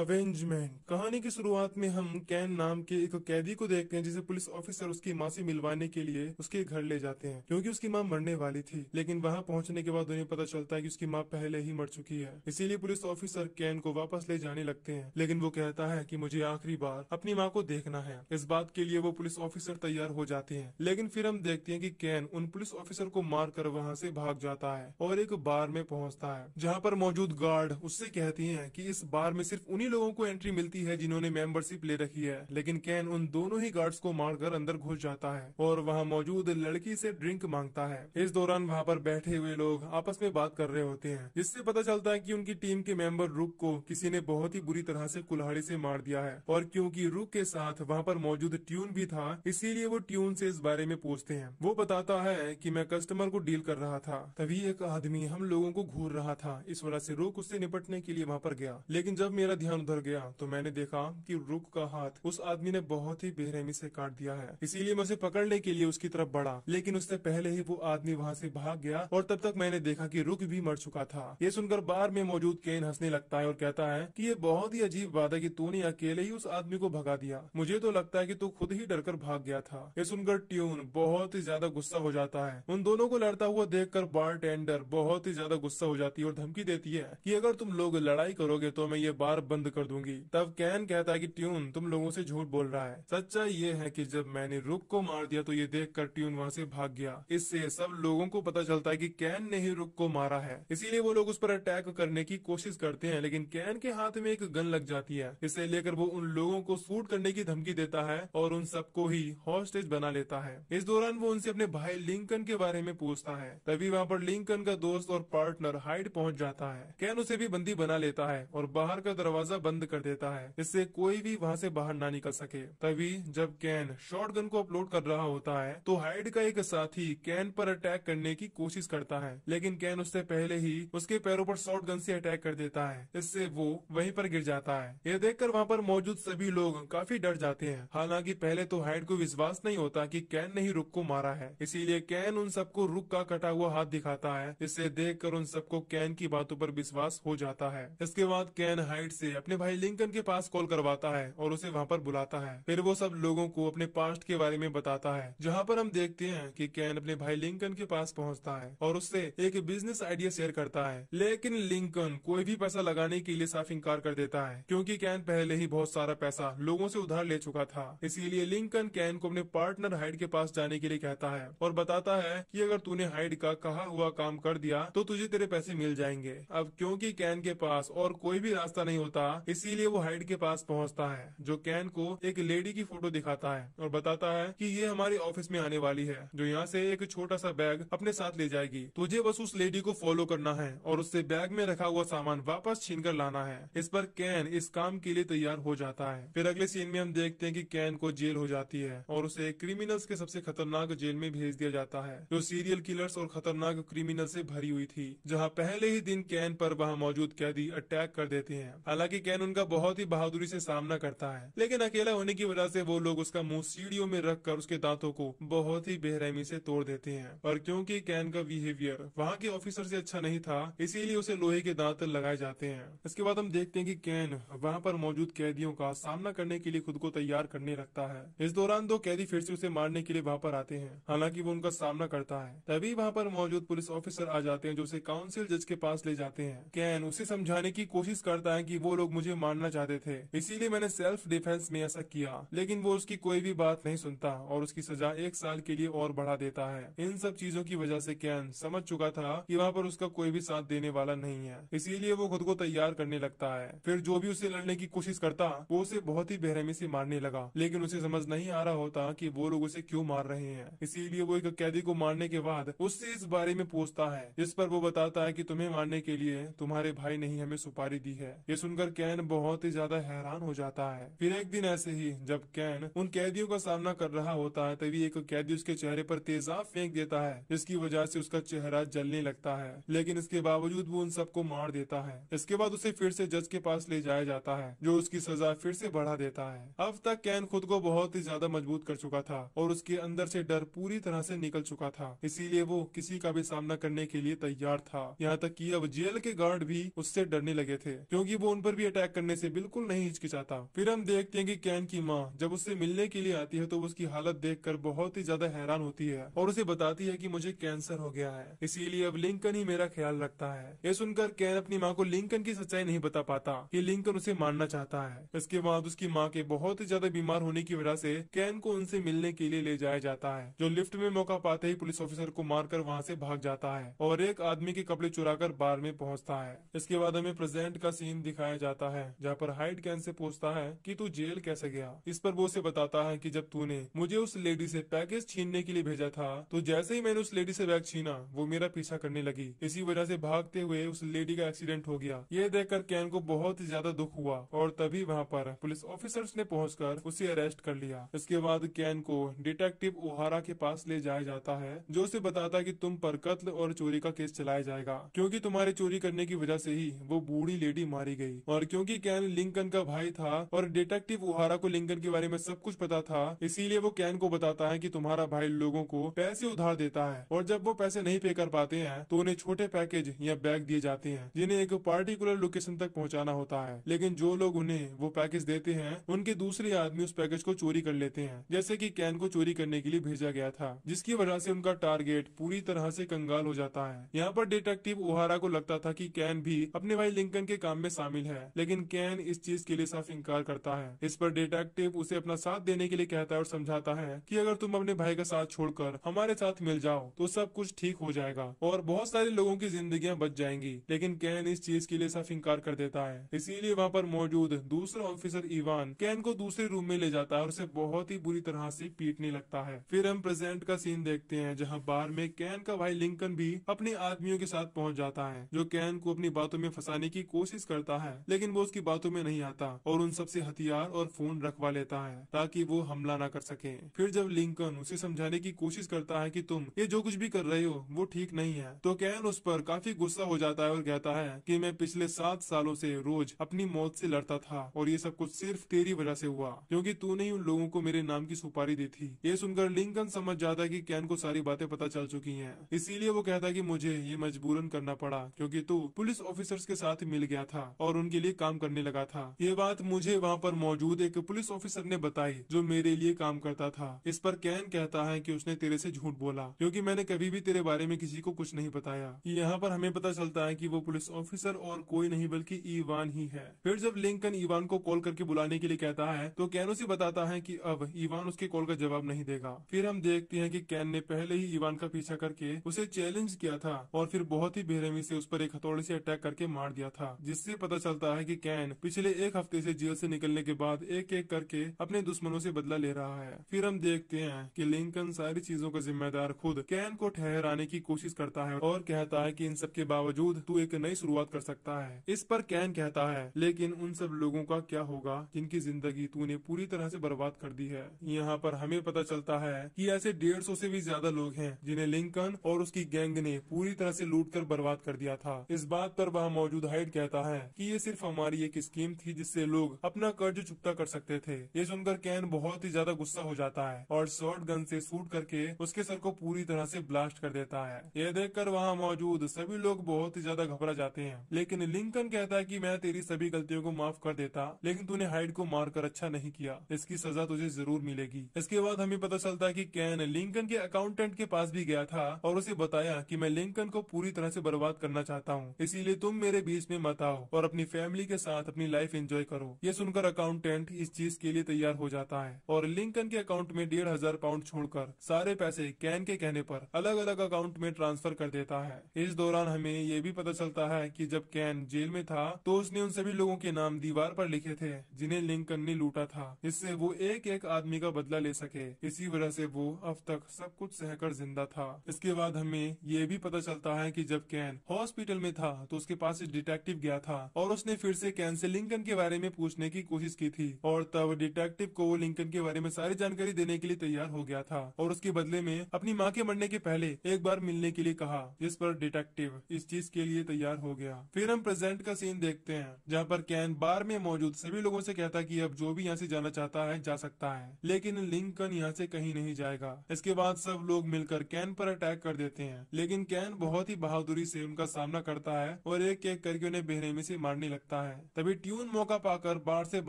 अवेंजमेंट कहानी की शुरुआत में हम कैन नाम के एक कैदी को देखते हैं जिसे पुलिस ऑफिसर उसकी माँ से मिलवाने के लिए उसके घर ले जाते हैं क्योंकि उसकी माँ मरने वाली थी लेकिन वहाँ पहुँचने के बाद उन्हें पता चलता है कि उसकी माँ पहले ही मर चुकी है इसीलिए पुलिस ऑफिसर कैन को वापस ले जाने लगते है लेकिन वो कहता है की मुझे आखिरी बार अपनी माँ को देखना है इस बात के लिए वो पुलिस ऑफिसर तैयार हो जाते हैं लेकिन फिर हम देखते हैं की कैन उन पुलिस ऑफिसर को मार कर वहाँ ऐसी भाग जाता है और एक बार में पहुँचता है जहाँ पर मौजूद गार्ड उससे कहती है की इस बार में सिर्फ उन्हीं उन्हीं लोगों को एंट्री मिलती है जिन्होंने मेंबरशिप ले रखी है लेकिन कैन उन दोनों ही गार्ड्स को मारकर अंदर घुस जाता है और वहाँ मौजूद लड़की से ड्रिंक मांगता है इस दौरान वहाँ पर बैठे हुए लोग आपस में बात कर रहे होते हैं जिससे पता चलता है की उनकी टीम के मेंबर रुक को किसी ने बहुत ही बुरी तरह से कुल्हाड़ी से मार दिया है और क्यूँकी रुक के साथ वहाँ पर मौजूद ट्यून भी था इसीलिए वो ट्यून से इस बारे में पूछते हैं वो बताता है की मैं कस्टमर को डील कर रहा था तभी एक आदमी हम लोगों को घूर रहा था इस वजह से रुक उससे निपटने के लिए वहाँ पर गया लेकिन जब मेरा ध्यान ध्यान उधर गया तो मैंने देखा कि रुक का हाथ उस आदमी ने बहुत ही बेरहमी से काट दिया है इसीलिए मैं उसे पकड़ने के लिए उसकी तरफ बढ़ा लेकिन उससे पहले ही वो आदमी वहाँ से भाग गया और तब तक मैंने देखा कि रुक भी मर चुका था ये सुनकर बार में मौजूद केन हंसने लगता है और कहता है की ये बहुत ही अजीब बात है की तूने अकेले ही उस आदमी को भगा दिया मुझे तो लगता है की तू खुद ही कर भाग गया था ये सुनकर ट्यून बहुत ही ज्यादा गुस्सा हो जाता है उन दोनों को लड़ता हुआ कर बार टेंडर बहुत ही ज्यादा गुस्सा हो जाती है और धमकी देती है की अगर तुम लोग लड़ाई करोगे तो मैं ये बार बंद बंद कर दूंगी तब कैन कहता है कि ट्यून तुम लोगों से झूठ बोल रहा है सच्चा ये है कि जब मैंने रुक को मार दिया तो ये देख कर ट्यून वहाँ से भाग गया इससे सब लोगों को पता चलता है कि कैन ने ही रुक को मारा है इसीलिए वो लोग उस पर अटैक करने की कोशिश करते हैं लेकिन कैन के हाथ में एक गन लग जाती है इसे लेकर वो उन लोगों को शूट करने की धमकी देता है और उन सबको ही हॉस्टेज बना लेता है इस दौरान वो उनसे अपने भाई लिंकन के बारे में पूछता है तभी वहाँ पर लिंकन का दोस्त और पार्टनर हाइड पहुँच जाता है कैन उसे भी बंदी बना लेता है और बाहर का दरवाजा दरवाजा बंद कर देता है इससे कोई भी वहाँ से बाहर ना निकल सके तभी जब कैन गन को अपलोड कर रहा होता है तो हाइड का एक साथी कैन पर अटैक करने की कोशिश करता है लेकिन कैन उससे पहले ही उसके पैरों पर गन से अटैक कर देता है इससे वो वहीं पर गिर जाता है ये कर वहाँ पर मौजूद सभी लोग काफी डर जाते हैं हालांकि पहले तो हाइड को विश्वास नहीं होता की कैन ने ही रुक को मारा है इसीलिए कैन उन सबको रुक का कटा हुआ हाथ दिखाता है इसे कर उन सबको कैन की बातों पर विश्वास हो जाता है इसके बाद कैन हाइड से अपने भाई लिंकन के पास कॉल करवाता है और उसे वहाँ पर बुलाता है फिर वो सब लोगों को अपने पास्ट के बारे में बताता है जहाँ पर हम देखते हैं कि कैन अपने भाई लिंकन के पास पहुँचता है और उससे एक बिजनेस आइडिया शेयर करता है लेकिन लिंकन कोई भी पैसा लगाने के लिए साफ इंकार कर देता है क्यूँकी कैन पहले ही बहुत सारा पैसा लोगों ऐसी उधार ले चुका था इसीलिए लिंकन कैन को अपने पार्टनर हाइड के पास जाने के लिए कहता है और बताता है की अगर तूने हाइड का कहा हुआ काम कर दिया तो तुझे तेरे पैसे मिल जाएंगे अब क्योंकि कैन के पास और कोई भी रास्ता नहीं होता इसीलिए वो हाइड के पास पहुंचता है जो कैन को एक लेडी की फोटो दिखाता है और बताता है कि ये हमारे ऑफिस में आने वाली है जो यहाँ से एक छोटा सा बैग अपने साथ ले जाएगी तुझे बस उस लेडी को फॉलो करना है और उससे बैग में रखा हुआ सामान वापस छीन कर लाना है इस पर कैन इस काम के लिए तैयार हो जाता है फिर अगले सीन में हम देखते हैं की कैन को जेल हो जाती है और उसे क्रिमिनल्स के सबसे खतरनाक जेल में भेज दिया जाता है जो सीरियल किलर्स और खतरनाक क्रिमिनल से भरी हुई थी जहाँ पहले ही दिन कैन पर वहाँ मौजूद कैदी अटैक कर देते हैं हालांकि कैन उनका बहुत ही बहादुरी से सामना करता है लेकिन अकेला होने की वजह से वो लोग उसका मुंह सीढ़ियों में रख कर उसके दांतों को बहुत ही बेरहमी से तोड़ देते हैं और क्योंकि कैन का बिहेवियर वहाँ के ऑफिसर से अच्छा नहीं था इसीलिए उसे लोहे के दांत लगाए जाते हैं इसके बाद हम देखते हैं की कैन वहाँ पर मौजूद कैदियों का सामना करने के लिए खुद को तैयार करने लगता है इस दौरान दो कैदी फिर से उसे मारने के लिए वहाँ पर आते हैं हालांकि वो उनका सामना करता है तभी वहाँ पर मौजूद पुलिस ऑफिसर आ जाते हैं जो उसे काउंसिल जज के पास ले जाते हैं कैन उसे समझाने की कोशिश करता है की वो लोग लोग मुझे मारना चाहते थे इसीलिए मैंने सेल्फ डिफेंस में ऐसा किया लेकिन वो उसकी कोई भी बात नहीं सुनता और उसकी सजा एक साल के लिए और बढ़ा देता है इन सब चीजों की वजह से कैन समझ चुका था कि वहाँ पर उसका कोई भी साथ देने वाला नहीं है इसीलिए वो खुद को तैयार करने लगता है फिर जो भी उसे लड़ने की कोशिश करता वो उसे बहुत ही बेहमी से मारने लगा लेकिन उसे समझ नहीं आ रहा होता कि वो लोग उसे क्यों मार रहे हैं इसीलिए वो एक कैदी को मारने के बाद उससे इस बारे में पूछता है जिस पर वो बताता है की तुम्हें मारने के लिए तुम्हारे भाई ने ही हमें सुपारी दी है ये सुनकर कैन बहुत ही ज्यादा हैरान हो जाता है फिर एक दिन ऐसे ही जब कैन उन कैदियों का सामना कर रहा होता है तभी एक कैदी उसके चेहरे पर तेजाब फेंक देता है जिसकी वजह से उसका चेहरा जलने लगता है लेकिन इसके बावजूद वो उन सबको मार देता है इसके बाद उसे फिर से जज के पास ले जाया जाता है जो उसकी सजा फिर से बढ़ा देता है अब तक कैन खुद को बहुत ही ज्यादा मजबूत कर चुका था और उसके अंदर से डर पूरी तरह से निकल चुका था इसीलिए वो किसी का भी सामना करने के लिए तैयार था यहाँ तक कि अब जेल के गार्ड भी उससे डरने लगे थे क्योंकि वो उन पर भी भी अटैक करने से बिल्कुल नहीं हिचकिचाता फिर हम देखते हैं कि कैन की माँ जब उससे मिलने के लिए आती है तो उसकी हालत देखकर बहुत ही ज्यादा हैरान होती है और उसे बताती है कि मुझे कैंसर हो गया है इसीलिए अब लिंकन ही मेरा ख्याल रखता है ये सुनकर कैन अपनी माँ को लिंकन की सच्चाई नहीं बता पाता कि लिंकन उसे मानना चाहता है इसके बाद उसकी माँ के बहुत ही ज्यादा बीमार होने की वजह से कैन को उनसे मिलने के लिए ले जाया जाता है जो लिफ्ट में मौका पाते ही पुलिस ऑफिसर को मारकर वहाँ से भाग जाता है और एक आदमी के कपड़े कर बार में पहुँचता है इसके बाद हमें प्रेजेंट का सीन दिखाया जाता जाता है जहाँ पर हाइट कैन से पूछता है कि तू जेल कैसे गया इस पर वो उसे बताता है कि जब तूने मुझे उस लेडी से पैकेज छीनने के लिए भेजा था तो जैसे ही मैंने उस लेडी से बैग छीना वो मेरा पीछा करने लगी इसी वजह से भागते हुए उस लेडी का एक्सीडेंट हो गया ये देखकर कैन को बहुत ही ज्यादा दुख हुआ और तभी वहाँ पर पुलिस ऑफिसर्स ने कर उसे अरेस्ट कर लिया इसके बाद कैन को डिटेक्टिव ओहारा के पास ले जाया जाता है जो उसे बताता की तुम पर कत्ल और चोरी का केस चलाया जाएगा क्यूँकी तुम्हारे चोरी करने की वजह से ही वो बूढ़ी लेडी मारी गई और और क्योंकि कैन लिंकन का भाई था और डिटेक्टिव उहारा को लिंकन के बारे में सब कुछ पता था इसीलिए वो कैन को बताता है कि तुम्हारा भाई लोगों को पैसे उधार देता है और जब वो पैसे नहीं पे कर पाते हैं तो उन्हें छोटे पैकेज या बैग दिए जाते हैं जिन्हें एक पार्टिकुलर लोकेशन तक पहुँचाना होता है लेकिन जो लोग उन्हें वो पैकेज देते हैं उनके दूसरे आदमी उस पैकेज को चोरी कर लेते हैं जैसे की कैन को चोरी करने के लिए भेजा गया था जिसकी वजह से उनका टारगेट पूरी तरह से कंगाल हो जाता है यहाँ पर डिटेक्टिव उहारा को लगता था कि कैन भी अपने भाई लिंकन के काम में शामिल है लेकिन कैन इस चीज के लिए साफ इंकार करता है इस पर डिटेक्टिव उसे अपना साथ देने के लिए कहता है और समझाता है कि अगर तुम अपने भाई का साथ छोड़कर हमारे साथ मिल जाओ तो सब कुछ ठीक हो जाएगा और बहुत सारे लोगों की जिंदगी बच जाएंगी लेकिन कैन इस चीज के लिए साफ इंकार कर देता है इसीलिए वहाँ पर मौजूद दूसरा ऑफिसर इवान कैन को दूसरे रूम में ले जाता है और उसे बहुत ही बुरी तरह से पीटने लगता है फिर हम प्रेजेंट का सीन देखते हैं जहाँ बार में कैन का भाई लिंकन भी अपने आदमियों के साथ पहुँच जाता है जो कैन को अपनी बातों में फंसाने की कोशिश करता है लेकिन लेकिन वो उसकी बातों में नहीं आता और उन सबसे हथियार और फोन रखवा लेता है ताकि वो हमला न कर सके फिर जब लिंकन उसे समझाने की कोशिश करता है कि तुम ये जो कुछ भी कर रहे हो वो ठीक नहीं है तो कैन उस पर काफी गुस्सा हो जाता है और कहता है कि मैं पिछले सात सालों से रोज अपनी मौत से लड़ता था और ये सब कुछ सिर्फ तेरी वजह से हुआ क्योंकि तूने ही उन लोगों को मेरे नाम की सुपारी दी थी ये सुनकर लिंकन समझ जाता है की कैन को सारी बातें पता चल चुकी है इसीलिए वो कहता है मुझे ये मजबूरन करना पड़ा क्यूँकी तू पुलिस ऑफिसर के साथ मिल गया था और उनके लिए लिए काम करने लगा था ये बात मुझे वहाँ पर मौजूद एक पुलिस ऑफिसर ने बताई जो मेरे लिए काम करता था इस पर कैन कहता है की उसने तेरे से झूठ बोला क्यूँकी मैंने कभी भी तेरे बारे में किसी को कुछ नहीं बताया यहाँ पर हमें पता चलता है की वो पुलिस ऑफिसर और कोई नहीं बल्कि ईवान ही है फिर जब लिंकन ईवान को कॉल करके बुलाने के लिए कहता है तो कैन उसे बताता है की अब ईवान उसके कॉल का जवाब नहीं देगा फिर हम देखते हैं की कैन ने पहले ही ईवान का पीछा करके उसे चैलेंज किया था और फिर बहुत ही बेरहमी से उस पर एक हथौड़े से अटैक करके मार दिया था जिससे पता चलता रहा है कि कैन पिछले एक हफ्ते से जेल से निकलने के बाद एक एक करके अपने दुश्मनों से बदला ले रहा है फिर हम देखते हैं कि लिंकन सारी चीजों का जिम्मेदार खुद कैन को ठहराने की कोशिश करता है और कहता है कि इन सब के बावजूद तू एक नई शुरुआत कर सकता है इस पर कैन कहता है लेकिन उन सब लोगों का क्या होगा जिनकी जिंदगी ने पूरी तरह से बर्बाद कर दी है यहाँ पर हमें पता चलता है की ऐसे डेढ़ सौ भी ज्यादा लोग है जिन्हें लिंकन और उसकी गैंग ने पूरी तरह से लूट कर बर्बाद कर दिया था इस बात पर वह मौजूद हाइट कहता है कि ये सिर्फ सिर्फ हमारी एक स्कीम थी जिससे लोग अपना कर्ज चुकता कर सकते थे ये सुनकर कैन बहुत ही ज्यादा गुस्सा हो जाता है और शॉर्ट गन से शूट करके उसके सर को पूरी तरह से ब्लास्ट कर देता है यह कर वहाँ मौजूद सभी लोग बहुत ही ज्यादा घबरा जाते हैं लेकिन लिंकन कहता है की मैं तेरी सभी गलतियों को माफ कर देता लेकिन तूने हाइड को मारकर अच्छा नहीं किया इसकी सजा तुझे जरूर मिलेगी इसके बाद हमें पता चलता है की कैन लिंकन के अकाउंटेंट के पास भी गया था और उसे बताया की मैं लिंकन को पूरी तरह से बर्बाद करना चाहता हूँ इसीलिए तुम मेरे बीच में मत आओ और अपनी फैमिली फैमिली के साथ अपनी लाइफ एंजॉय करो ये सुनकर अकाउंटेंट इस चीज के लिए तैयार हो जाता है और लिंकन के अकाउंट में डेढ़ हजार पाउंड छोड़कर सारे पैसे कैन के कहने पर अलग अलग अकाउंट में ट्रांसफर कर देता है इस दौरान हमें ये भी पता चलता है की जब कैन जेल में था तो उसने उन सभी लोगों के नाम दीवार पर लिखे थे जिन्हें लिंकन ने लूटा था इससे वो एक एक आदमी का बदला ले सके इसी वजह से वो अब तक सब कुछ सहकर जिंदा था इसके बाद हमें ये भी पता चलता है कि जब कैन हॉस्पिटल में था तो उसके पास डिटेक्टिव गया था और उसने फिर से कैन से लिंकन के बारे में पूछने की कोशिश की थी और तब डिटेक्टिव को वो लिंकन के बारे में सारी जानकारी देने के लिए तैयार हो गया था और उसके बदले में अपनी माँ के मरने के पहले एक बार मिलने के लिए कहा जिस पर डिटेक्टिव इस चीज के लिए तैयार हो गया फिर हम प्रेजेंट का सीन देखते हैं जहाँ पर कैन बार में मौजूद सभी लोगों से कहता कि अब जो भी यहाँ से जाना चाहता है जा सकता है लेकिन लिंकन यहाँ से कहीं नहीं जाएगा इसके बाद सब लोग मिलकर कैन पर अटैक कर देते हैं लेकिन कैन बहुत ही बहादुरी से उनका सामना करता है और एक एक करके उन्हें में से मारने लगता लगता है तभी ट्यून मौका पाकर बाढ़ से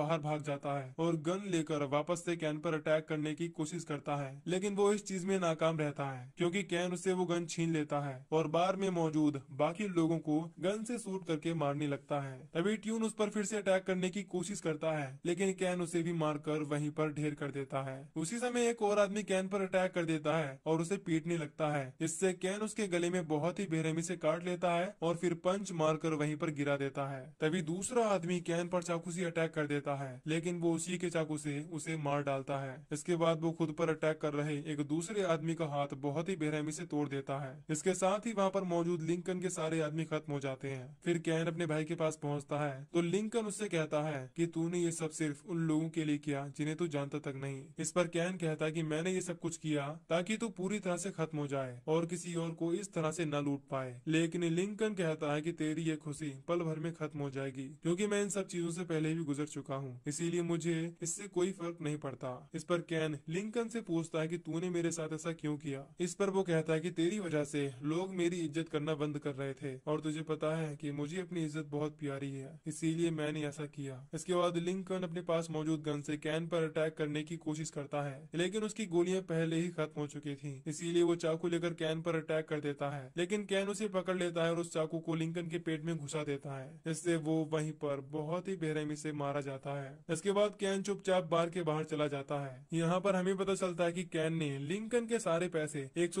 बाहर भाग जाता है और गन लेकर वापस से कैन पर अटैक करने की कोशिश करता है लेकिन वो इस चीज में नाकाम रहता है क्योंकि कैन उसे वो गन छीन लेता है और बार में मौजूद बाकी लोगों को गन से सूट करके मारने लगता है तभी ट्यून उस पर फिर से अटैक करने की कोशिश करता है लेकिन कैन उसे भी मारकर वहीं पर ढेर कर देता है उसी समय एक और आदमी कैन पर अटैक कर देता है और उसे पीटने लगता है इससे कैन उसके गले में बहुत ही बेरहमी से काट लेता है और फिर पंच मारकर वहीं पर गिरा देता है तभी दूसरा आदमी कैन पर चाकू से अटैक कर देता है लेकिन वो उसी के चाकू से उसे मार डालता है इसके बाद वो खुद पर अटैक कर रहे एक दूसरे आदमी का हाथ बहुत ही बेरहमी से तोड़ देता है इसके साथ ही वहाँ पर मौजूद लिंकन के सारे आदमी खत्म हो जाते हैं फिर कैन अपने भाई के पास पहुँचता है तो लिंकन उससे कहता है की ने ये सब सिर्फ उन लोगों के लिए किया जिन्हें तू जानता तक नहीं इस पर कैन कहता की मैंने ये सब कुछ किया ताकि तू पूरी तरह से खत्म हो जाए और किसी और को इस तरह से न लूट पाए लेकिन लिंकन कहता है की तेरी ये खुशी पल भर में खत्म हो जाएगी थी क्योंकि मैं इन सब चीजों से पहले भी गुजर चुका हूँ इसीलिए मुझे इससे कोई फर्क नहीं पड़ता इस पर कैन लिंकन से पूछता है कि तूने मेरे साथ ऐसा क्यों किया इस पर वो कहता है कि तेरी वजह से लोग मेरी इज्जत करना बंद कर रहे थे और तुझे पता है कि मुझे अपनी इज्जत बहुत प्यारी है इसीलिए मैंने ऐसा किया इसके बाद लिंकन अपने पास मौजूद गन से कैन पर अटैक करने की कोशिश करता है लेकिन उसकी गोलियां पहले ही खत्म हो चुकी थी इसीलिए वो चाकू लेकर कैन पर अटैक कर देता है लेकिन कैन उसे पकड़ लेता है और उस चाकू को लिंकन के पेट में घुसा देता है इससे वो वहीं पर बहुत ही बेरहमी से मारा जाता है इसके बाद कैन चुपचाप बार के बाहर चला जाता है यहाँ पर हमें पता चलता है कि कैन ने लिंकन के सारे पैसे एक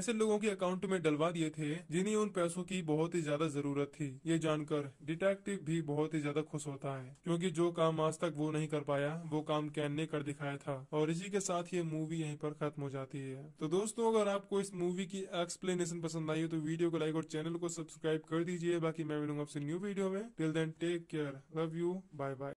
ऐसे लोगों के अकाउंट में डलवा दिए थे जिन्हें उन पैसों की बहुत ही ज्यादा जरूरत थी ये जानकर डिटेक्टिव भी बहुत ही ज्यादा खुश होता है क्यूँकी जो काम आज तक वो नहीं कर पाया वो काम कैन ने कर दिखाया था और इसी के साथ ये मूवी यही पर खत्म हो जाती है तो दोस्तों अगर आपको इस मूवी की एक्सप्लेनेशन पसंद आई हो तो वीडियो को लाइक और चैनल को सब्सक्राइब कर दीजिए बाकी मैं मिलूंगा आपसे न्यू वीडियो में till then, take care. Love you. Bye bye.